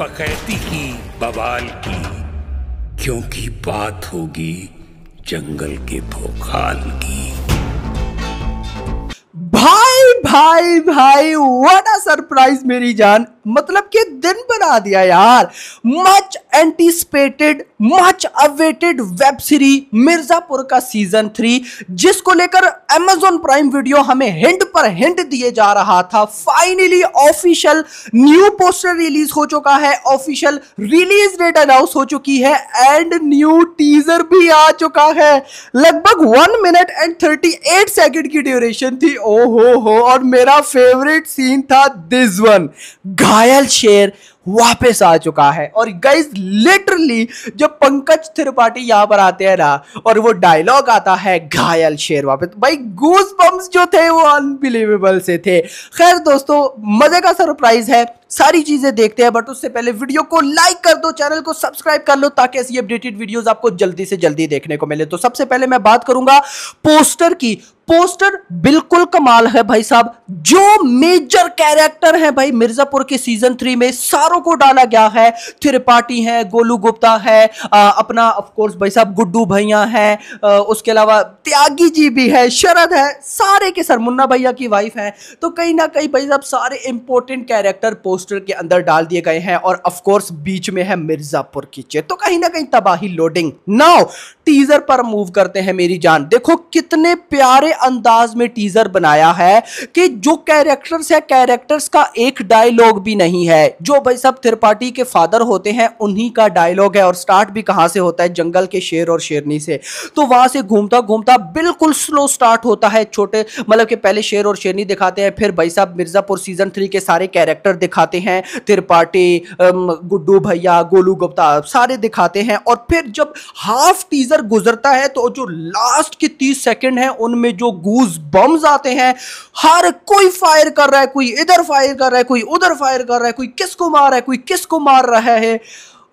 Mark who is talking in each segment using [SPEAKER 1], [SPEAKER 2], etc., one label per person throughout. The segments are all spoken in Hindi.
[SPEAKER 1] पकड़ती की बवाल की क्योंकि बात होगी जंगल के भोखाल की भाई भाई भाई व्हाट अ सरप्राइज मेरी जान मतलब कि दिन बना दिया यार much anticipated much awaited web series Mirzapur का सीजन थ्री जिसको लेकर एमेजोन प्राइम वीडियो हमें हिंट पर हिंट दिए जा रहा था finally official new poster release हो चुका है ऑफिशियल रिलीज डेट अनाउंस हो चुकी है एंड न्यू टीजर भी आ चुका है लगभग one minute and thirty eight second की ड्यूरेशन थी ओ हो हो और मेरा फेवरेट सीन था दिस वन घर घायल शेर वापस आ चुका है और गाइज लिटरली जब पंकज त्रिपाठी यहाँ पर आते हैं ना और वो डायलॉग आता है घायल शेर वापस भाई गूस पम्प जो थे वो अनबिलीवेबल से थे खैर दोस्तों मजे का सरप्राइज है सारी चीजें देखते हैं बट उससे पहले वीडियो को लाइक कर दो चैनल को सब्सक्राइब कर लो ताकि ऐसी अपडेटेड वीडियोस आपको जल्दी से जल्दी देखने को मिले तो सबसे पहले मैं बात करूंगा पोस्टर की पोस्टर बिल्कुल कमाल है भाई साहब जो मेजर कैरेक्टर है भाई मिर्जापुर के सीजन थ्री में सारों को डाला गया है त्रिपाठी है गोलू गुप्ता है आ, अपना ऑफ कोर्स भाई साहब गुड्डू भैया है उसके अलावा त्यागी जी भी है शरद है सारे के सर मुन्ना भैया की वाइफ है तो कहीं ना कहीं भाई साहब सारे इंपॉर्टेंट कैरेक्टर पोस्ट पोस्टर के अंदर डाल दिए गए हैं और ऑफ कोर्स बीच में है मिर्जापुर की चेत तो कहीं ना कहीं तबाही लोडिंग नाउ टीजर पर मूव करते हैं मेरी जान देखो कितने प्यारे अंदाज में टीजर बनाया है कि जो कैरेक्टर्स है कैरेक्टर्स का एक डायलॉग भी नहीं है जो भाई सब त्रिपाठी के फादर होते हैं उन्हीं का डायलॉग है और स्टार्ट भी कहां से होता है जंगल के शेर और शेरनी से तो वहां से घूमता घूमता बिल्कुल स्लो स्टार्ट होता है छोटे मतलब कि पहले शेर और शेरनी दिखाते हैं फिर भाई साहब मिर्जापुर सीजन थ्री के सारे कैरेक्टर दिखाते दिखाते हैं त्रिपाठी गुड्डू भैया गोलू गुप्ता सारे दिखाते हैं और फिर जब हाफ टीजर गुजरता है तो जो लास्ट के तीस सेकेंड है उनमें जो गूज बम्स आते हैं हर कोई फायर कर रहा है कोई इधर फायर कर रहा है कोई उधर फायर कर रहा है कोई किसको मार रहा है कोई किसको मार रहा है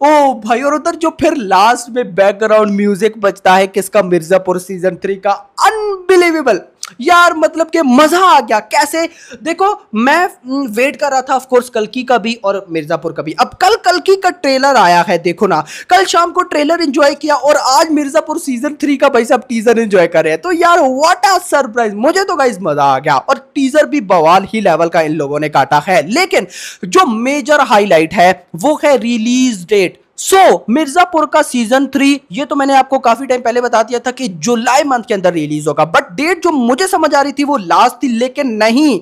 [SPEAKER 1] ओ भाई और उधर जो फिर लास्ट में बैकग्राउंड म्यूजिक बजता है किसका मिर्जापुर सीजन थ्री का अनबिलीवेबल यार मतलब कि मज़ा आ गया कैसे देखो मैं वेट हम्म, कर रहा था ऑफकोर्स कलकी का भी और मिर्ज़ापुर का भी अब कल कलकी का ट्रेलर आया है देखो ना कल शाम को ट्रेलर इंजॉय किया और आज मिर्ज़ापुर सीजन थ्री का भाई साहब टीज़र इंजॉय कर रहे हैं तो यार व्हाट आ सरप्राइज मुझे तो गाइज मज़ा आ गया और टीज़र भी बवाल ही लेवल का इन लोगों ने काटा है लेकिन जो मेजर हाईलाइट है वो है release date so so, Mirzapur का सीजन थ्री ये तो मैंने आपको काफी टाइम पहले बता दिया था कि जुलाई मंथ के अंदर रिलीज होगा बट डेट जो मुझे समझ आ रही थी वो लास्ट थी लेकिन नहीं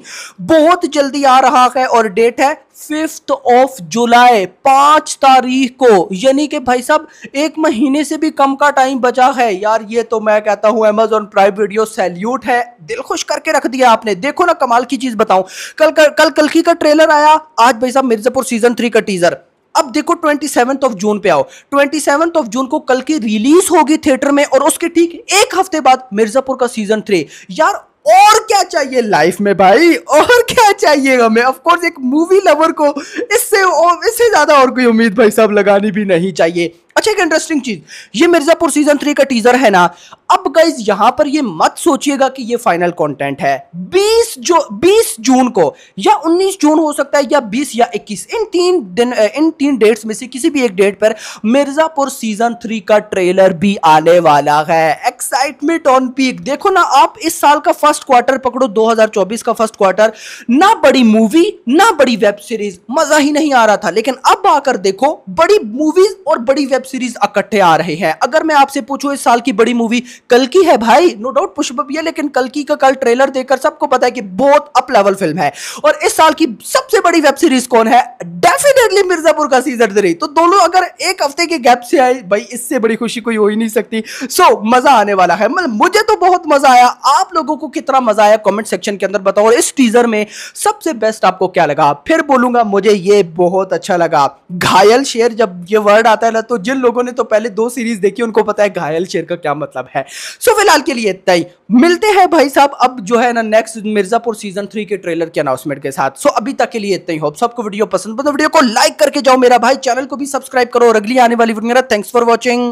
[SPEAKER 1] बहुत जल्दी आ रहा है और डेट है फिफ्थ ऑफ जुलाई पांच तारीख को यानी कि भाई साहब एक महीने से भी कम का टाइम बचा है यार ये तो मैं कहता हूं अमेजोन प्राइम वीडियो सैल्यूट है दिल खुश करके रख दिया आपने देखो ना कमाल की चीज बताऊं कल कल कल, कल की का ट्रेलर आया आज भाई साहब मिर्जापुर सीजन थ्री का टीजर अब देखो ट्वेंटी सेवन्थ ऑफ जून पे आओ ट्वेंटी सेवन्थ ऑफ जून को कल की रिलीज होगी थिएटर में और उसके ठीक एक हफ्ते बाद मिर्जापुर का सीजन थ्री यार और क्या चाहिए लाइफ में भाई और क्या चाहिए हमें ऑफ कोर्स एक मूवी लवर को इससे इससे ज़्यादा और कोई उम्मीद भाई साहब लगानी भी नहीं चाहिए अच्छा एक इंटरेस्टिंग चीज ये मिर्जापुर सीजन थ्री का टीजर है ना अब गाइज यहां पर ये मत सोचिएगा कि ये फाइनल कंटेंट है 20 जो 20 जून को या 19 जून हो सकता है या 20 या 21 इन तीन दिन इन तीन डेट्स में से किसी भी एक डेट पर मिर्जापुर सीजन थ्री का ट्रेलर भी आने वाला है एक्साइटमेंट ऑन पीक देखो ना आप इस साल का फर्स्ट क्वार्टर पकड़ो दो का फर्स्ट क्वार्टर ना बड़ी मूवी ना बड़ी वेब सीरीज मजा ही नहीं आ रहा था लेकिन अब आकर देखो बड़ी मूवीज और बड़ी वेब सीरीज इकट्ठे आ रहे हैं अगर मैं आपसे पूछूं इस साल की बड़ी मूवी कल की है भाई नो डाउट पुष्प भी है लेकिन कल की का कल ट्रेलर देखकर सबको पता है कि बहुत अप लेवल फिल्म है और इस साल की सबसे बड़ी वेब सीरीज कौन है डेफिनेटली मिर्जापुर का सीजन थ्री तो दोनों अगर एक हफ्ते के गैप से आए भाई इससे बड़ी खुशी कोई हो ही नहीं सकती सो so, मजा आने वाला है मतलब मुझे तो बहुत मजा आया आप लोगों को कितना मजा आया कॉमेंट सेक्शन के अंदर बताओ इस टीजर में सबसे बेस्ट आपको क्या लगा फिर बोलूंगा मुझे ये बहुत अच्छा लगा घायल शेर जब ये वर्ड आता है ना तो जिन लोगों ने तो पहले दो सीरीज देखी उनको पता है घायल शेर का क्या मतलब है सो फिलहाल के लिए इतना ही मिलते हैं भाई साहब अब जो है ना नेक्स्ट मिर्जापुर सीजन थ्री के ट्रेलर के अनाउंसमेंट के साथ सो अभी तक के लिए इतना ही होप सबको वीडियो पसंद वीडियो तो को लाइक करके जाओ मेरा भाई चैनल को भी सब्सक्राइब करो और अगली आने वाली थैंक्स फॉर वॉचिंग